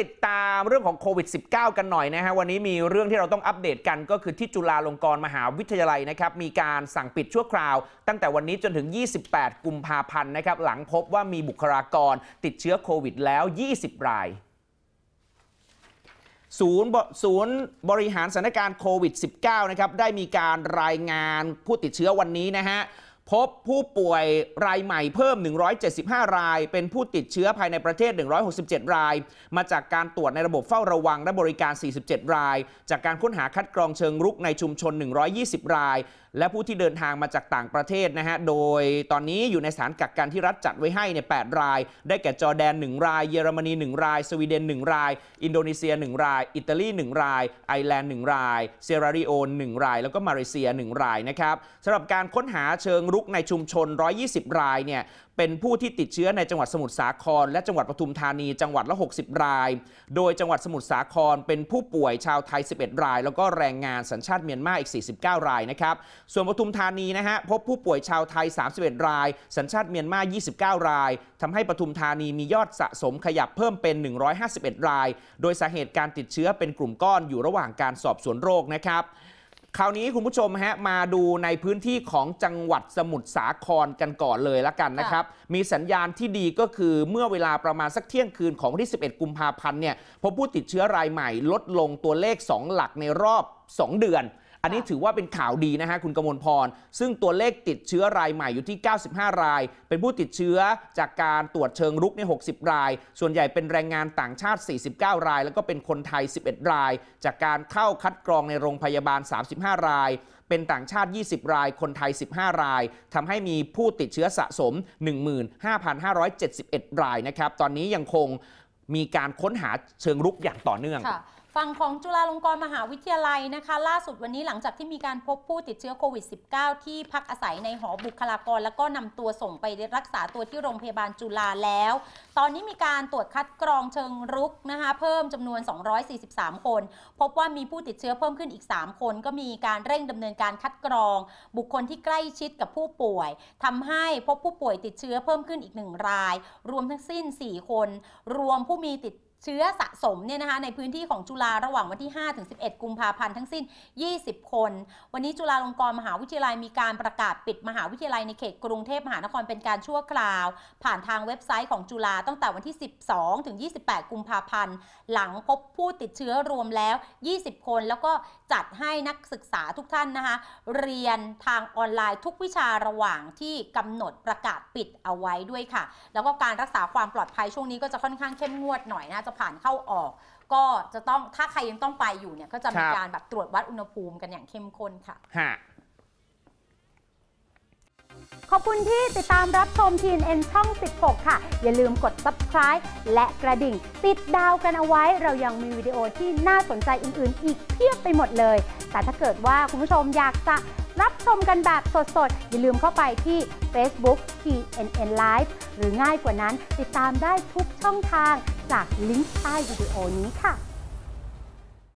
ติดตามเรื่องของโควิด -19 กันหน่อยนะฮะวันนี้มีเรื่องที่เราต้องอัปเดตกัน ก็คือที่จุฬาลงกรณ์มหาวิทยาลัยนะครับ มีการสั่งปิดชั่วคราว ตั้งแต่วันนี้จนถึง 28 กุมภาพันธ์นะครับหลังพบว่ามีบุคลากรติดเชื้อโควิดแล้ว 20 รายศูนย์ศูนย์บริหารสถานการณ์โควิด -19 นะครับ ได้มีการรายงานผู้ติดเชื้อวันนี้นะฮะพบผู้ป่วยรายใหม่เพิ่ม 175 ราย เป็นผู้ติดเชื้อภายในประเทศ 167 ราย มาจากการตรวจในระบบเฝ้าระวังและบริการ 47 ราย จากการค้นหาคัดกรองเชิงรุกในชุมชน 120 ราย และผู้ที่เดินทางมาจากต่างประเทศนะฮะ โดยตอนนี้อยู่ในสถานกักกันที่รัฐจัดไว้ให้เนี่ย8ราย ได้แก่จอร์แดน 1 ราย เยอรมนี 1 ราย สวีเดน 1 ราย อินโดนีเซีย 1 ราย อิตาลี 1 ราย ไอร์แลนด์ 1 ราย เซราริโอน 1 ราย แล้วก็มาเลเซีย 1 รายนะครับสำหรับการค้นหาเชิงรุกกในชุมชน 120 ราย เนี่ย เป็นผู้ที่ติดเชื้อในจังหวัดสมุทรสาคร และจังหวัดปทุมธานีจังหวัดละ 60 ราย โดยจังหวัดสมุทรสาคร เป็นผู้ป่วยชาวไทย 11 ราย แล้วก็แรงงานสัญชาติเมียนมาอีก 49 รายนะครับ ส่วนปทุมธานีนะฮะพบผู้ป่วยชาวไทย 31 ราย สัญชาติเมียนมา 29 ราย ทำให้ปทุมธานีมียอดสะสมขยับเพิ่มเป็น 151 ราย โดยสาเหตุการติดเชื้อเป็นกลุ่มก้อนอยู่ระหว่างการสอบสวนโรคนะครับคราวนี้คุณผู้ชมฮะมาดูในพื้นที่ของจังหวัดสมุทรสาครกันก่อนเลยละกันนะครับ มีสัญญาณที่ดีก็คือเมื่อเวลาประมาณสักเที่ยงคืนของวันที่ 11 กุมภาพันธ์เนี่ยพบผู้ติดเชื้อรายใหม่ลดลงตัวเลข 2 หลักในรอบ 2 เดือนอันนี้ถือว่าเป็นข่าวดีนะฮะคุณกมลพร ซึ่งตัวเลขติดเชื้อรายใหม่อยู่ที่ 95 ราย เป็นผู้ติดเชื้อจากการตรวจเชิงรุกใน 60 ราย ส่วนใหญ่เป็นแรงงานต่างชาติ 49 ราย แล้วก็เป็นคนไทย 11 ราย จากการเข้าคัดกรองในโรงพยาบาล 35 ราย เป็นต่างชาติ 20 ราย คนไทย 15 ราย ทำให้มีผู้ติดเชื้อสะสม 15,571 รายนะครับตอนนี้ยังคงมีการค้นหาเชิงรุกอย่างต่อเนื่องฝั่งของจุฬาลงกรณ์มหาวิทยาลัยนะคะล่าสุดวันนี้หลังจากที่มีการพบผู้ติดเชื้อโควิด -19 ที่พักอาศัยในหอบุคลากร แล้วก็นำตัวส่งไปรักษาตัวที่โรงพยาบาลจุฬาแล้ว ตอนนี้มีการตรวจคัดกรองเชิงรุกนะคะเพิ่มจำนวน 243 คน พบว่ามีผู้ติดเชื้อเพิ่มขึ้นอีก 3 คน ก็มีการเร่งดำเนินการคัดกรอง บุคคลที่ใกล้ชิดกับผู้ป่วย ทำให้พบผู้ป่วยติดเชื้อเพิ่มขึ้นอีก1ราย รวมทั้งสิ้น 4 คน รวมผู้มีติดเชื้อสะสมเนี่ยนะคะในพื้นที่ของจุฬาระหว่างวันที่ 5 ถึง 11 กุมภาพันธ์ ทั้งสิ้น 20 คน วันนี้จุฬาลงกรณ์มหาวิทยาลัยมีการประกาศปิดมหาวิทยาลัยในเขตกรุงเทพมหานครเป็นการชั่วคราว ผ่านทางเว็บไซต์ของจุฬาตั้งแต่วันที่ 12 ถึง 28 กุมภาพันธ์ หลังพบผู้ติดเชื้อรวมแล้ว 20 คนแล้วก็จัดให้นักศึกษาทุกท่านนะคะเรียนทางออนไลน์ทุกวิชาระหว่างที่กำหนดประกาศปิดเอาไว้ด้วยค่ะ แล้วก็การรักษาความปลอดภัยช่วงนี้ก็จะค่อนข้างเข้มงวดหน่อยนะะผ่านเข้าออก ก็จะต้องถ้าใครยังต้องไปอยู่เนี่ยก็จะมีการแบบตรวจวัดอุณหภูมิกันอย่างเข้มข้นค่ะขอบคุณที่ติดตามรับชม TNN ช่อง 16 ค่ะ อย่าลืมกด subscribe และกระดิ่ง ติดดาวกันเอาไว้เรายังมีวิดีโอที่น่าสนใจอื่น ๆ อีก เพียบไปหมดเลย แต่ถ้าเกิดว่าคุณผู้ชมอยากจะรับชมกันแบบสดๆ อย่าลืมเข้าไปที่ Facebook TNN Live หรือง่ายกว่านั้นติดตามได้ทุกช่องทางจากลิงก์ใต้วิดีโอนี้ค่ะ